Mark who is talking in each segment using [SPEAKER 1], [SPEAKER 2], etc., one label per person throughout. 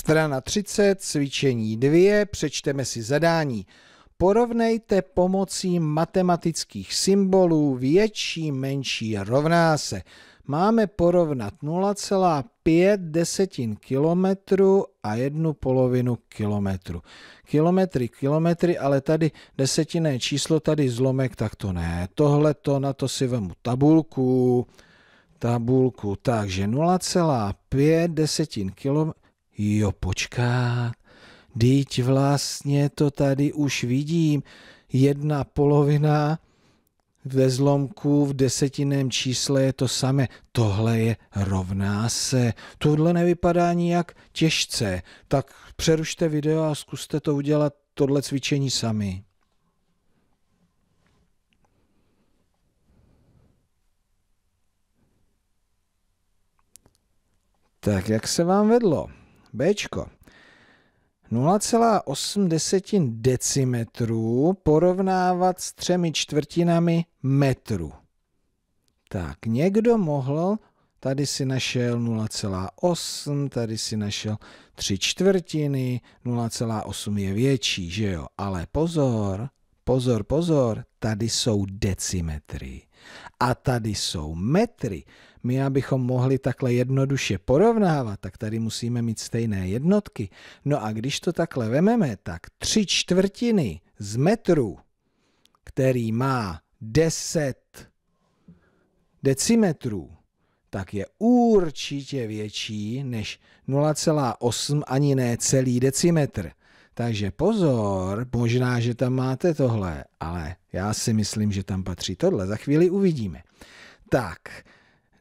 [SPEAKER 1] Strana 30, cvičení 2, přečteme si zadání. Porovnejte pomocí matematických symbolů větší, menší rovná se. Máme porovnat 0,5 desetin kilometru a jednu polovinu kilometru. Kilometry, kilometry, ale tady desetinné číslo, tady zlomek, tak to ne. Tohle to, na to si vemu tabulku, tabulku, takže 0,5 desetin kilometru Jo, počkat, Dýť vlastně to tady už vidím. Jedna polovina ve zlomku v desetinném čísle je to samé. Tohle je rovná se. Tohle nevypadá nijak těžce. Tak přerušte video a zkuste to udělat tohle cvičení sami. Tak jak se vám vedlo? B. 0,8 decimetru porovnávat s třemi čtvrtinami metru. Tak, někdo mohl, tady si našel 0,8, tady si našel 3 čtvrtiny, 0,8 je větší, že jo? Ale pozor, pozor, pozor, tady jsou decimetry a tady jsou metry. My, abychom mohli takhle jednoduše porovnávat, tak tady musíme mít stejné jednotky. No a když to takhle vememe, tak tři čtvrtiny z metru, který má 10 decimetrů, tak je určitě větší než 0,8 ani ne celý decimetr. Takže pozor, možná, že tam máte tohle, ale já si myslím, že tam patří tohle. Za chvíli uvidíme. Tak,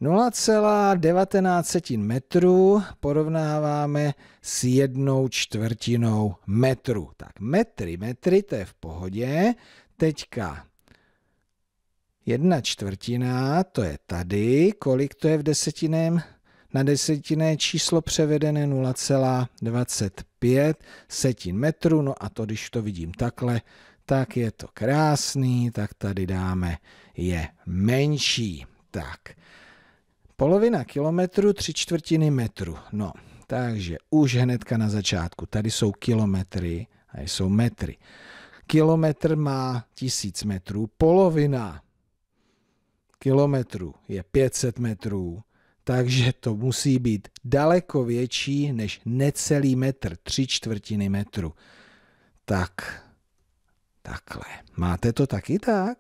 [SPEAKER 1] 0,19 metru porovnáváme s jednou čtvrtinou metru. Tak metry, metry, to je v pohodě. Teďka jedna čtvrtina, to je tady. Kolik to je v desetinném na desetinné číslo převedené 0,25 setin metru. No a to, když to vidím takhle, tak je to krásný, tak tady dáme je menší. Tak, polovina kilometru, tři čtvrtiny metru. No, takže už hnedka na začátku, tady jsou kilometry, a jsou metry. Kilometr má tisíc metrů, polovina kilometru je 500 metrů, takže to musí být daleko větší než necelý metr, tři čtvrtiny metru. Tak, takhle. Máte to taky tak?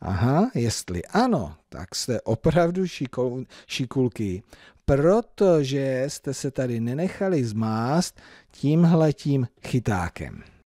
[SPEAKER 1] Aha, jestli ano, tak jste opravdu šikul, šikulky, protože jste se tady nenechali zmást tímhletím chytákem.